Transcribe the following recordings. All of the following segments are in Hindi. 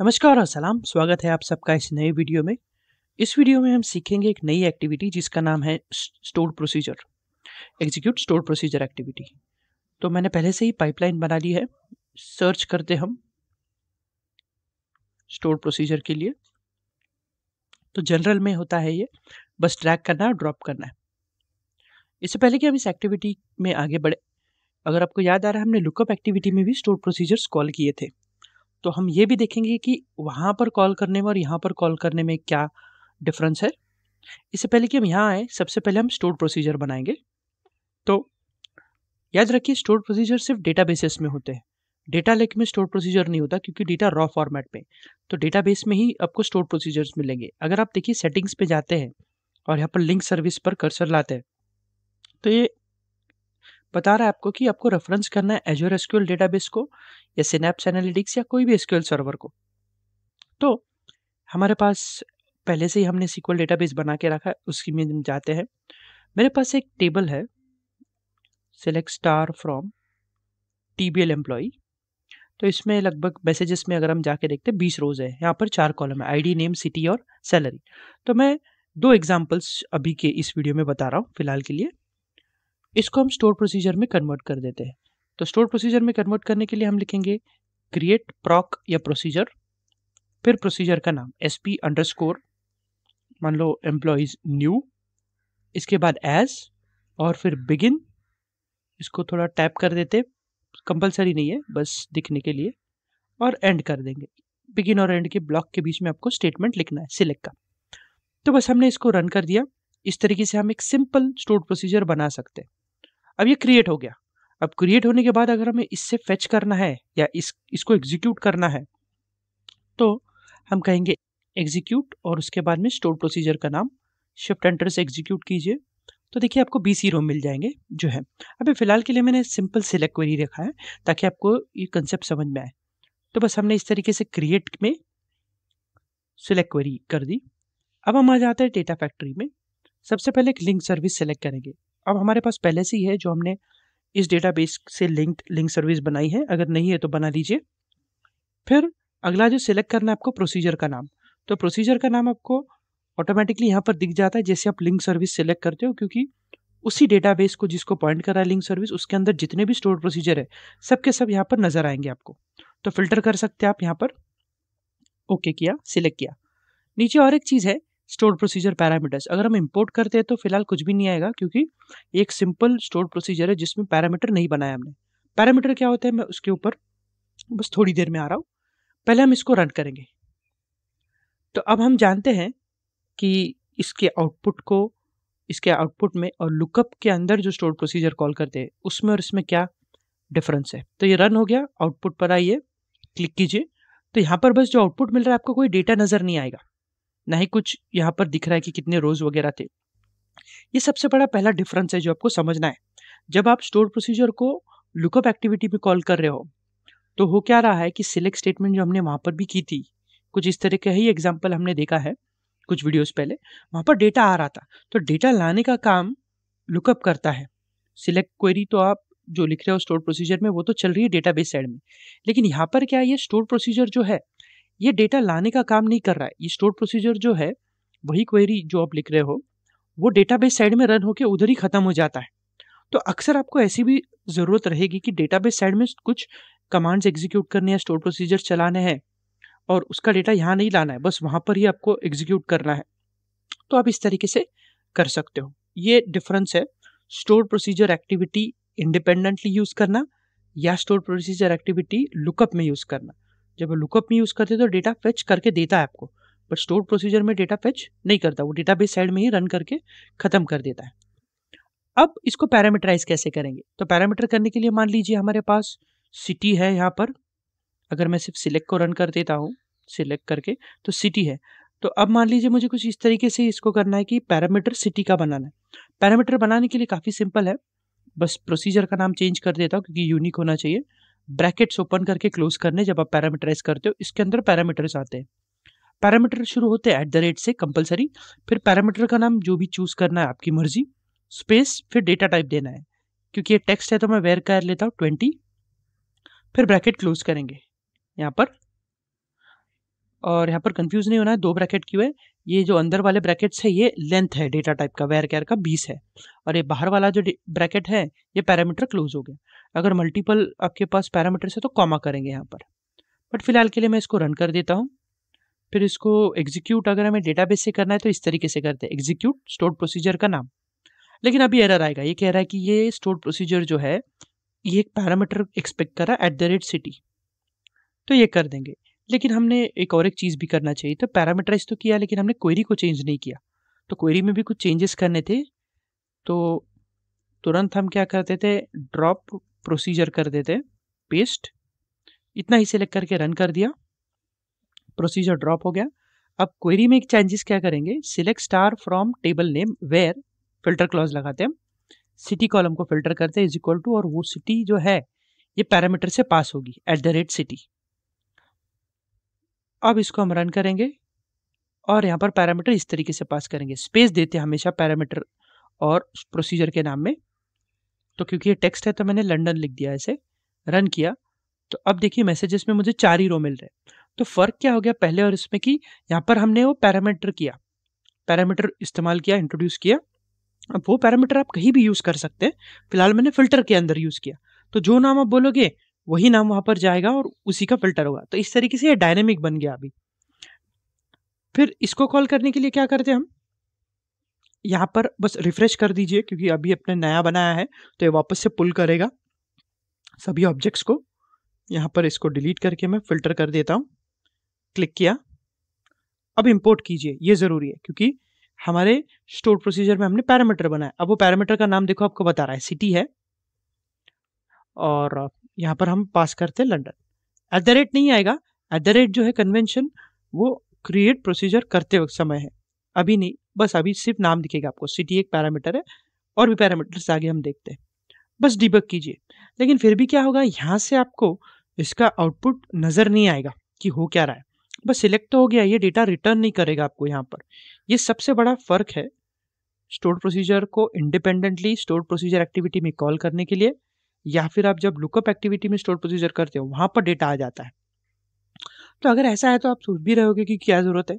नमस्कार और सलाम स्वागत है आप सबका इस नए वीडियो में इस वीडियो में हम सीखेंगे एक नई एक्टिविटी जिसका नाम है store procedure execute store procedure activity तो मैंने पहले से ही पाइपलाइन बना ली है सर्च करते हम स्टोर प्रोसीजर के लिए तो जनरल में होता है ये बस ट्रैक करना है और ड्रॉप करना है इससे पहले कि हम इस एक्टिविटी में आगे बढ़े अगर आपको याद आ रहा है हमने लुकअप एक्टिविटी में भी स्टोर प्रोसीजर्स कॉल किए थे तो हम ये भी देखेंगे कि वहाँ पर कॉल करने में और यहाँ पर कॉल करने में क्या डिफरेंस है इससे पहले कि हम यहाँ आए सबसे पहले हम स्टोर प्रोसीजर बनाएंगे तो याद रखिए स्टोर प्रोसीजर सिर्फ बेसिस में होते हैं डेटा लेक में स्टोर प्रोसीजर नहीं होता क्योंकि डेटा रॉ फॉर्मेट में तो बेस में ही आपको स्टोर प्रोसीजर्स मिलेंगे अगर आप देखिए सेटिंग्स पे जाते हैं और यहाँ पर लिंक सर्विस पर कर्सर लाते हैं तो ये बता रहा है आपको कि आपको रेफरेंस करना है एजोर एसक्यूएल डेटाबेस को या सिनेप्स एनालिटिक्स या कोई भी एसक्यूएल सर्वर को तो हमारे पास पहले से ही हमने सिक्वल डेटाबेस बना के रखा है उसकी में हम जाते हैं मेरे पास एक टेबल है select star from T B L employee तो इसमें लगभग मैसेजेस में अगर हम जाके देखते हैं बीस रोज़ है यहाँ पर चार कॉलम है आईडी नेम सिटी और सैलरी तो मैं दो एग्जांपल्स अभी के इस वीडियो में बता रहा हूँ फिलहाल के लिए इसको हम स्टोर प्रोसीजर में कन्वर्ट कर देते हैं तो स्टोर प्रोसीजर में कन्वर्ट करने के लिए हम लिखेंगे क्रिएट प्रॉक या प्रोसीजर फिर प्रोसीजर का नाम एस पी अंडर स्कोर मान लो एम्प्लॉयज़ न्यू इसके बाद एज और फिर बिगिन इसको थोड़ा टैप कर देते कंपलसरी नहीं है बस दिखने के लिए और एंड कर देंगे बिगिन और एंड के ब्लॉक के बीच में आपको स्टेटमेंट लिखना है सिलेक्ट का तो बस हमने इसको रन कर दिया इस तरीके से हम एक सिंपल स्टोर प्रोसीजर बना सकते हैं अब ये क्रिएट हो गया अब क्रिएट होने के बाद अगर हमें इससे फेच करना है या इस इसको एग्जीक्यूट करना है तो हम कहेंगे एग्जीक्यूट और उसके बाद में स्टोर प्रोसीजर का नाम शिफ्ट एंटर से एग्जीक्यूट कीजिए तो देखिए आपको बी सी रोम मिल जाएंगे जो है अभी फ़िलहाल के लिए मैंने सिंपल सिलेक्ट क्वेरी रखा है ताकि आपको ये कंसेप्ट समझ में आए तो बस हमने इस तरीके से क्रिएट में सिलेक्ट क्वेरी कर दी अब हम आ जाते हैं डेटा फैक्ट्री में सबसे पहले एक लिंक सर्विस सेलेक्ट करेंगे अब हमारे पास पहले से ही है जो हमने इस डेटाबेस से लिंक्ड लिंक सर्विस बनाई है अगर नहीं है तो बना लीजिए फिर अगला जो सिलेक्ट करना है आपको प्रोसीजर का नाम तो प्रोसीजर का नाम आपको ऑटोमेटिकली यहाँ पर दिख जाता है जैसे आप लिंक सर्विस सेलेक्ट करते हो क्योंकि उसी डेटाबेस को जिसको पॉइंट कर रहा है लिंक सर्विस उसके अंदर जितने भी स्टोर प्रोसीजर है सबके सब यहाँ पर नज़र आएंगे आपको तो फिल्टर कर सकते हैं आप यहाँ पर ओके किया सिलेक्ट किया नीचे और एक चीज़ है स्टोर प्रोसीजर पैरामीटर्स अगर हम इंपोर्ट करते हैं तो फिलहाल कुछ भी नहीं आएगा क्योंकि एक सिंपल स्टोर प्रोसीजर है जिसमें पैरामीटर नहीं बनाया हमने पैरामीटर क्या होता है मैं उसके ऊपर बस थोड़ी देर में आ रहा हूँ पहले हम इसको रन करेंगे तो अब हम जानते हैं कि इसके आउटपुट को इसके आउटपुट में और लुकअप के अंदर जो स्टोर प्रोसीजर कॉल करते हैं उसमें और इसमें क्या डिफरेंस है तो ये रन हो गया आउटपुट पर आइए क्लिक कीजिए तो यहाँ पर बस जो आउटपुट मिल रहा है आपको कोई डेटा नज़र नहीं आएगा ना ही कुछ यहाँ पर दिख रहा है कि कितने रोज वगैरह थे ये सबसे बड़ा पहला डिफरेंस है जो आपको समझना है जब आप स्टोर प्रोसीजर को लुकअप एक्टिविटी में कॉल कर रहे हो तो हो क्या रहा है कि सिलेक्ट स्टेटमेंट जो हमने वहाँ पर भी की थी कुछ इस तरह का ही एग्जाम्पल हमने देखा है कुछ वीडियोस पहले वहाँ पर डेटा आ रहा था तो डेटा लाने का काम लुकअप करता है सिलेक्ट क्वेरी तो आप जो लिख रहे हो स्टोर प्रोसीजर में वो तो चल रही है डेटाबेस साइड में लेकिन यहाँ पर क्या है ये स्टोर प्रोसीजर जो है ये डेटा लाने का काम नहीं कर रहा है ये स्टोर प्रोसीजर जो है वही क्वेरी जो आप लिख रहे हो वो डेटाबेस साइड में रन होकर उधर ही ख़त्म हो जाता है तो अक्सर आपको ऐसी भी ज़रूरत रहेगी कि डेटाबेस साइड में कुछ कमांड्स एग्जीक्यूट करने या स्टोर प्रोसीजर चलाने हैं और उसका डेटा यहाँ नहीं लाना है बस वहाँ पर ही आपको एग्जीक्यूट करना है तो आप इस तरीके से कर सकते हो ये डिफरेंस है store procedure activity independently use करना या स्टोर प्रोसीजर एक्टिविटी लुकअप में यूज़ करना जब लुकअप में यूज़ करते हैं तो डेटा फेच करके देता है आपको बट स्टोर प्रोसीजर में डेटा फेच नहीं करता वो डेटा बेस साइड में ही रन करके ख़त्म कर देता है अब इसको पैरामीटराइज कैसे करेंगे तो पैरामीटर करने के लिए मान लीजिए हमारे पास सिटी है यहाँ पर अगर मैं सिर्फ सिलेक्ट को रन कर देता हूँ सिलेक्ट करके तो सिटी है तो अब मान लीजिए मुझे कुछ इस तरीके से इसको करना है कि पैरामीटर सिटी का बनाना है पैरामीटर बनाने के लिए काफ़ी सिंपल है बस प्रोसीजर का नाम चेंज कर देता हूँ क्योंकि यूनिक होना चाहिए ब्रैकेट्स ओपन करके क्लोज करने जब आप पैरामीटराइज करते हो इसके अंदर पैरामीटर्स आते हैं पैरामीटर शुरू होते हैं एट द रेट से कंपलसरी फिर पैरामीटर का नाम जो भी चूज़ करना है आपकी मर्जी स्पेस फिर डेटा टाइप देना है क्योंकि ये टेक्स्ट है तो मैं वेयर कर लेता हूँ ट्वेंटी फिर ब्रैकेट क्लोज करेंगे यहाँ पर और यहाँ पर कंफ्यूज नहीं होना है दो ब्रैकेट क्यों है ये जो अंदर वाले ब्रैकेट्स है ये लेंथ है डेटा टाइप का वेयर कैर का बीस है और ये बाहर वाला जो ब्रैकेट है ये पैरामीटर क्लोज हो गया अगर मल्टीपल आपके पास पैरामीटर्स है तो कॉमा करेंगे यहाँ पर बट फिलहाल के लिए मैं इसको रन कर देता हूँ फिर इसको एग्जीक्यूट अगर हमें डेटा से करना है तो इस तरीके से करते हैं एग्जीक्यूट स्टोर प्रोसीजर का नाम लेकिन अभी एरर आएगा ये कह रहा है कि ये स्टोर प्रोसीजर जो है ये एक पैरामीटर एक्सपेक्ट कर रहा है एट द रेट सिटी तो ये कर देंगे लेकिन हमने एक और एक चीज़ भी करना चाहिए तो पैरामीटराइज तो किया लेकिन हमने क्वेरी को चेंज नहीं किया तो क्वेरी में भी कुछ चेंजेस करने थे तो तुरंत हम क्या करते थे ड्रॉप प्रोसीजर कर देते पेस्ट इतना ही सेलेक्ट करके रन कर दिया प्रोसीजर ड्रॉप हो गया अब क्वेरी में एक चेंजेस क्या करेंगे select star from table name where filter clause लगाते हैं सिटी कॉलम को फिल्टर करते हैं इज इक्वल टू और वो सिटी जो है ये पैरामीटर से पास होगी एट द रेट सिटी अब इसको हम रन करेंगे और यहाँ पर पैरामीटर इस तरीके से पास करेंगे स्पेस देते हैं हमेशा पैरामीटर और प्रोसीजर के नाम में तो क्योंकि ये टेक्स्ट है तो मैंने लंडन लिख दिया ऐसे रन किया तो अब देखिए मैसेजेस में मुझे चार ही रो मिल रहे तो फ़र्क क्या हो गया पहले और इसमें कि यहाँ पर हमने वो पैरामीटर किया पैरामीटर इस्तेमाल किया इंट्रोड्यूस किया अब वो पैरामीटर आप कहीं भी यूज़ कर सकते हैं फिलहाल मैंने फ़िल्टर के अंदर यूज़ किया तो जो नाम आप बोलोगे वही नाम वहां पर जाएगा और उसी का फिल्टर होगा तो इस तरीके से ये डायनेमिक बन गया अभी फिर इसको कॉल करने के लिए क्या करते हैं हम यहाँ पर बस रिफ्रेश कर दीजिए क्योंकि अभी अपने नया बनाया है तो ये वापस से पुल करेगा सभी ऑब्जेक्ट्स को यहाँ पर इसको डिलीट करके मैं फ़िल्टर कर देता हूँ क्लिक किया अब इम्पोर्ट कीजिए ये ज़रूरी है क्योंकि हमारे स्टोर प्रोसीजर में हमने पैरामीटर बनाया अब वो पैरामीटर का नाम देखो आपको बता रहा है सिटी है और यहाँ पर हम पास करते हैं लंडन एट द रेट नहीं आएगा एट द रेट जो है कन्वेंशन वो क्रिएट प्रोसीजर करते वक्त समय है अभी नहीं बस अभी सिर्फ नाम दिखेगा आपको सिटी एक पैरामीटर है और भी पैरामीटर्स आगे हम देखते हैं बस डिबक कीजिए लेकिन फिर भी क्या होगा यहाँ से आपको इसका आउटपुट नज़र नहीं आएगा कि हो क्या रहा है बस सिलेक्ट तो हो गया ये डेटा रिटर्न नहीं करेगा आपको यहाँ पर ये सबसे बड़ा फ़र्क है स्टोर प्रोसीजर को इंडिपेंडेंटली स्टोर प्रोसीजर एक्टिविटी में कॉल करने के लिए या फिर आप जब लुकअप एक्टिविटी में स्टोर प्रोसीजर करते हो वहाँ पर डेटा आ जाता है तो अगर ऐसा है तो आप सोच भी रहे होगे कि क्या ज़रूरत है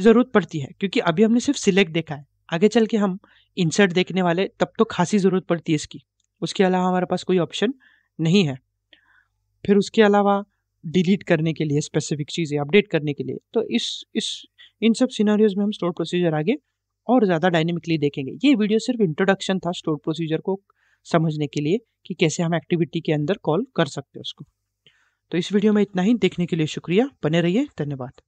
ज़रूरत पड़ती है क्योंकि अभी हमने सिर्फ सिलेक्ट देखा है आगे चल के हम इंसर्ट देखने वाले तब तो खासी ज़रूरत पड़ती है इसकी उसके अलावा हमारे पास कोई ऑप्शन नहीं है फिर उसके अलावा डिलीट करने के लिए स्पेसिफिक चीज़ें अपडेट करने के लिए तो इस इस इन सब सिनेरियोज में हम स्टोर प्रोसीजर आगे और ज़्यादा डायनेमिकली देखेंगे ये वीडियो सिर्फ इंट्रोडक्शन था स्टोर प्रोसीजर को समझने के लिए कि कैसे हम एक्टिविटी के अंदर कॉल कर सकते हैं उसको तो इस वीडियो में इतना ही देखने के लिए शुक्रिया बने रहिए धन्यवाद